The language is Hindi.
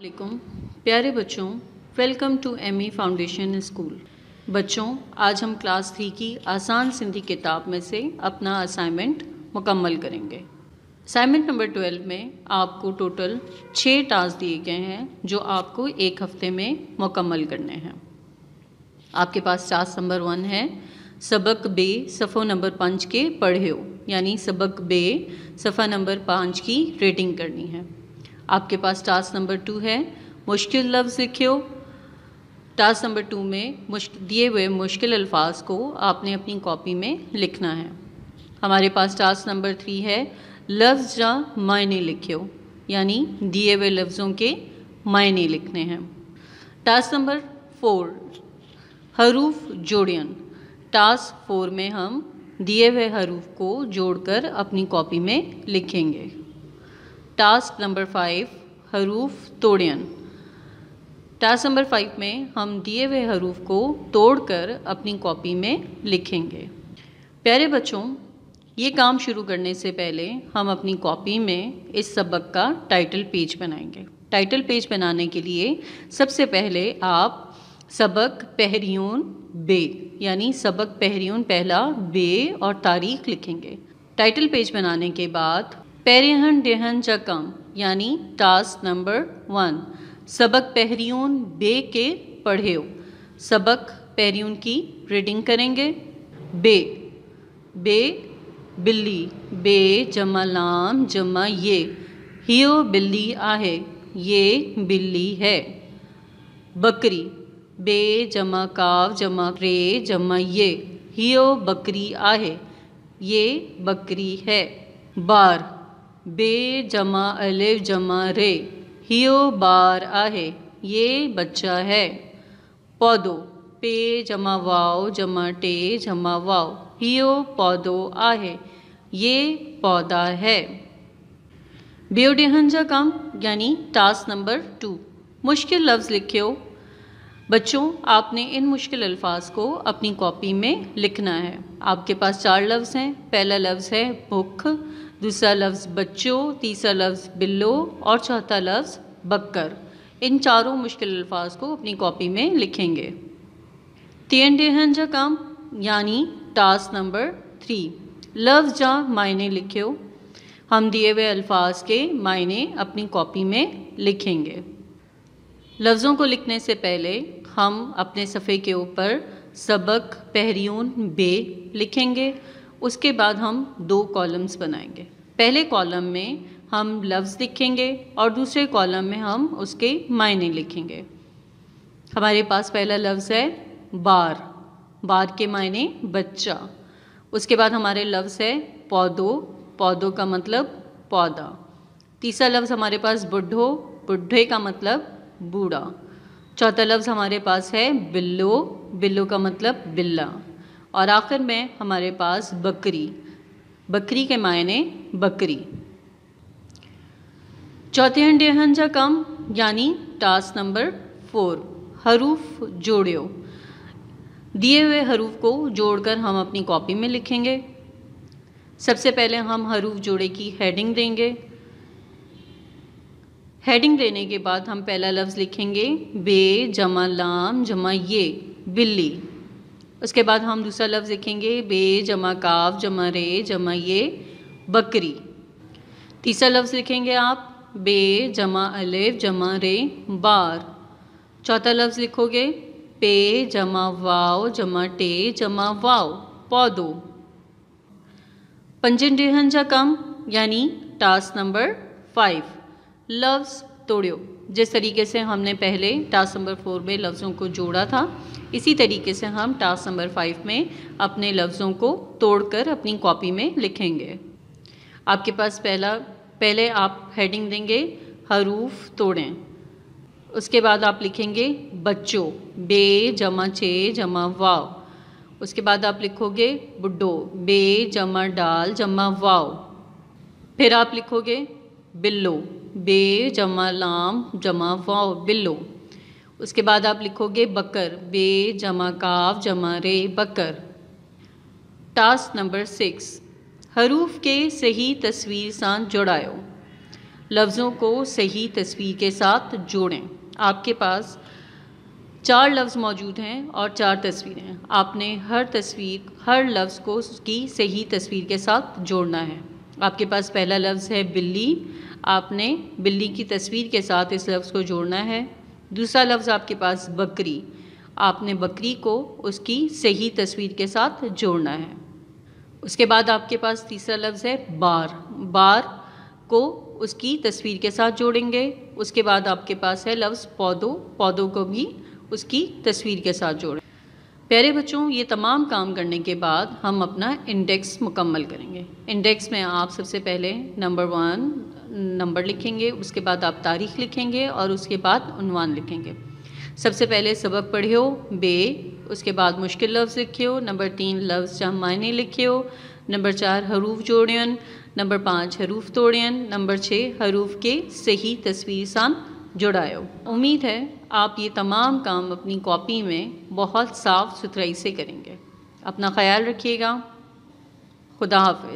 अलकुम प्यारे बच्चों welcome to M E foundation school बच्चों आज हम क्लास थ्री की आसान सिंधी किताब में से अपना असाइनमेंट मुकम्मल करेंगे असाइनमेंट नंबर ट्वेल्व में आपको टोटल छः टास्क दिए गए हैं जो आपको एक हफ्ते में मुकम्मल करने हैं आपके पास टास्क नंबर वन है सबक बे सफ़ो नंबर पाँच के पढ़े हो यानी सबक बे सफ़ा नंबर पाँच की रेटिंग करनी है आपके पास टास्क नंबर टू है मुश्किल लफ्ज़ लिखियो टास्क नंबर टू में दिए हुए मुश्किल अल्फाज को आपने अपनी कॉपी में लिखना है हमारे पास टास्क नंबर थ्री है लफ्ज़ या मायने लिखियो यानी दिए हुए लफ्ज़ों के मायने लिखने हैं टास्क नंबर फोर हरूफ जोड़न टास्क फोर में हम दिए हुए हरूफ को जोड़कर अपनी कॉपी में लिखेंगे टास्क नंबर फाइव हरूफ तोड़न टास्क नंबर फाइव में हम दिए हुए हरूफ को तोड़कर अपनी कॉपी में लिखेंगे प्यारे बच्चों ये काम शुरू करने से पहले हम अपनी कॉपी में इस सबक का टाइटल पेज बनाएंगे टाइटल पेज बनाने के लिए सबसे पहले आप सबक पहरियून बे यानी सबक पहरियून पहला बे और तारीख लिखेंगे टाइटल पेज बनाने के बाद पेरेहन डेहन कम यानी टास्क नंबर वन सबक पहरियून बे के पढ़े सबक पहरियून की रीडिंग करेंगे बे बे बिल्ली बे जमा लाम जमा ये हियो बिल्ली आहे ये बिल्ली है बकरी बे जमा काव जमा रे जमा ये हियो बकरी आहे ये बकरी है बार बे जमा अलिफ जमा रे हियो बार आहे ये बच्चा है पौधो पे जमा वाओ जमा टे जमा वाओ हियो पौधो आहे ये पौधा है बेओडेहन जा कम यानी टास्क नंबर टू मुश्किल लफ्ज़ लिखियो बच्चों आपने इन मुश्किल अल्फाज को अपनी कॉपी में लिखना है आपके पास चार लफ्ज़ हैं पहला लफ्ज़ है भुख दूसरा लफ्ज़ बच्चों तीसरा लफ्ज़ बिल्लो और चौथा लफ्ज़ बकर इन चारों मुश्किल अल्फाज को अपनी कॉपी में लिखेंगे तीन डेहन जा काम यानी टास्क नंबर थ्री लफ्ज़ जा मायने लिखियो हम दिए हुए अल्फाज के मायने अपनी कॉपी में लिखेंगे लफ्ज़ों को लिखने से पहले हम अपने सफ़े के ऊपर सबक पहरियून बे लिखेंगे उसके बाद हम दो कॉलम्स बनाएंगे पहले कॉलम में हम लफ्ज़ लिखेंगे और दूसरे कॉलम में हम उसके मायने लिखेंगे हमारे पास पहला लफ्ज़ है बार बार के मायने बच्चा उसके बाद हमारे लफ्ज़ है पौधों पौधों का मतलब पौधा तीसरा लफ्ज़ हमारे पास बुढ़ो बुढ़े का मतलब बूढ़ा चौथा लफ्ज़ हमारे पास है बिल्लो बिल्लो का मतलब बिल्ला और आखिर में हमारे पास बकरी बकरी के मायने बकरी चौथे अंडे हंजा कम यानी टास्क नंबर फोर हरूफ जोड़ियो दिए हुए हरूफ को जोड़कर हम अपनी कॉपी में लिखेंगे सबसे पहले हम हरूफ जोड़े की हेडिंग देंगे हेडिंग देने के बाद हम पहला लफ्ज़ लिखेंगे बे जमा लाम जमा ये बिल्ली उसके बाद हम दूसरा लफ्ज़ देखेंगे बे जमा काव जमा रे जमा ये बकरी तीसरा लफ्ज़ लिखेंगे आप बे जमा अलेव जमा रे बार चौथा लफ्ज़ लिखोगे पे जमा वाओ जमा टे जमा वाओ पौधो पंजन डेहन जा कम यानी टास्क नंबर फाइव लफ्ज़ तोड़ो जिस तरीके से हमने पहले टास्क नंबर फोर में लफ्ज़ों को जोड़ा था इसी तरीके से हम टास्क नंबर फाइव में अपने लफ्ज़ों को तोड़कर अपनी कॉपी में लिखेंगे आपके पास पहला पहले आप हेडिंग देंगे हरूफ तोड़ें उसके बाद आप लिखेंगे बच्चों बे जमा चे जमा वाव उसके बाद आप लिखोगे बुड्डो बे जमा डाल जमा वाव फिर आप लिखोगे बिल्लो बे जमा लाम जमा वाव बिल्लो उसके बाद आप लिखोगे बकर बे जमा काव जमा रे बकर टास्क नंबर सिक्स हरूफ के सही तस्वीर सान जोड़ायो लफ्ज़ों को सही तस्वीर के साथ जोड़ें आपके पास चार लफ्ज़ मौजूद हैं और चार तस्वीरें हैं आपने हर तस्वीर हर लफ्ज़ को उसकी सही तस्वीर के साथ जोड़ना है आपके पास पहला लफ्ज़ है बिल्ली आपने बिल्ली की तस्वीर के साथ इस लफ्ज़ को जोड़ना है दूसरा लफ्ज़ आपके पास बकरी आपने बकरी को उसकी सही तस्वीर के साथ जोड़ना है उसके बाद आपके पास तीसरा लफ्ज़ है बार बार को उसकी तस्वीर के साथ जोड़ेंगे उसके बाद आपके पास है लफ्ज़ पौधों पौधों को भी उसकी तस्वीर के साथ जोड़ें प्यारे बच्चों ये तमाम काम करने के बाद हम अपना इंडेक्स मुकम्मल करेंगे इंडेक्स में आप सबसे पहले नंबर वन नंबर लिखेंगे उसके बाद आप तारीख लिखेंगे और उसके बाद उनवान लिखेंगे सबसे पहले सबक पढ़ियो बे उसके बाद मुश्किल लफ्ज़ लिखियो नंबर तीन लफ्ज़ जहाँ मायने लिखियो नंबर चार हरूफ जोड़ियन नंबर पाँच हरूफ तोड़ियन नंबर छः हरूफ के सही तस्वीर सान जुड़ायो उम्मीद है आप ये तमाम काम अपनी कॉपी में बहुत साफ़ सुथराई से करेंगे अपना ख्याल रखिएगा खुदा हाफ